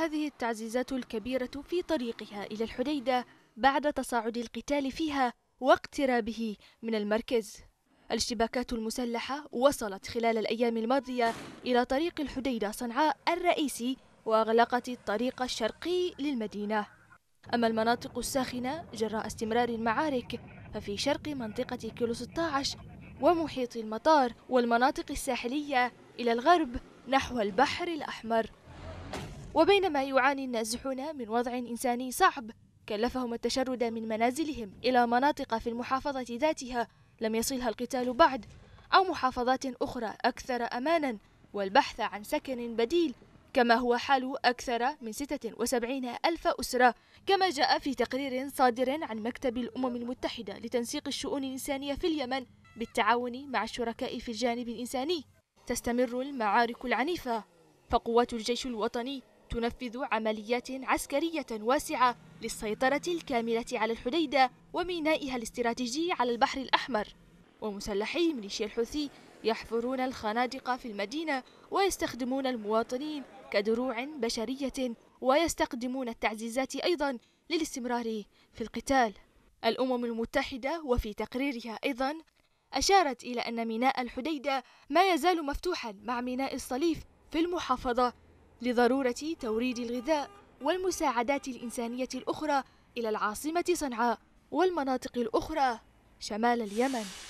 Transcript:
هذه التعزيزات الكبيرة في طريقها إلى الحديدة بعد تصاعد القتال فيها واقترابه من المركز الاشتباكات المسلحة وصلت خلال الأيام الماضية إلى طريق الحديدة صنعاء الرئيسي وأغلقت الطريق الشرقي للمدينة أما المناطق الساخنة جراء استمرار المعارك ففي شرق منطقة كيلو 16 ومحيط المطار والمناطق الساحلية إلى الغرب نحو البحر الأحمر وبينما يعاني النازحون من وضع إنساني صعب كلفهم التشرد من منازلهم إلى مناطق في المحافظة ذاتها لم يصلها القتال بعد أو محافظات أخرى أكثر أمانا والبحث عن سكن بديل كما هو حال أكثر من 76 ألف أسرة كما جاء في تقرير صادر عن مكتب الأمم المتحدة لتنسيق الشؤون الإنسانية في اليمن بالتعاون مع الشركاء في الجانب الإنساني تستمر المعارك العنيفة فقوات الجيش الوطني تنفذ عمليات عسكرية واسعة للسيطرة الكاملة على الحديدة ومينائها الاستراتيجي على البحر الأحمر ومسلحي ميليشيا الحوثي يحفرون الخنادق في المدينة ويستخدمون المواطنين كدروع بشرية ويستخدمون التعزيزات أيضا للاستمرار في القتال الأمم المتحدة وفي تقريرها أيضا أشارت إلى أن ميناء الحديدة ما يزال مفتوحا مع ميناء الصليف في المحافظة لضرورة توريد الغذاء والمساعدات الإنسانية الأخرى إلى العاصمة صنعاء والمناطق الأخرى شمال اليمن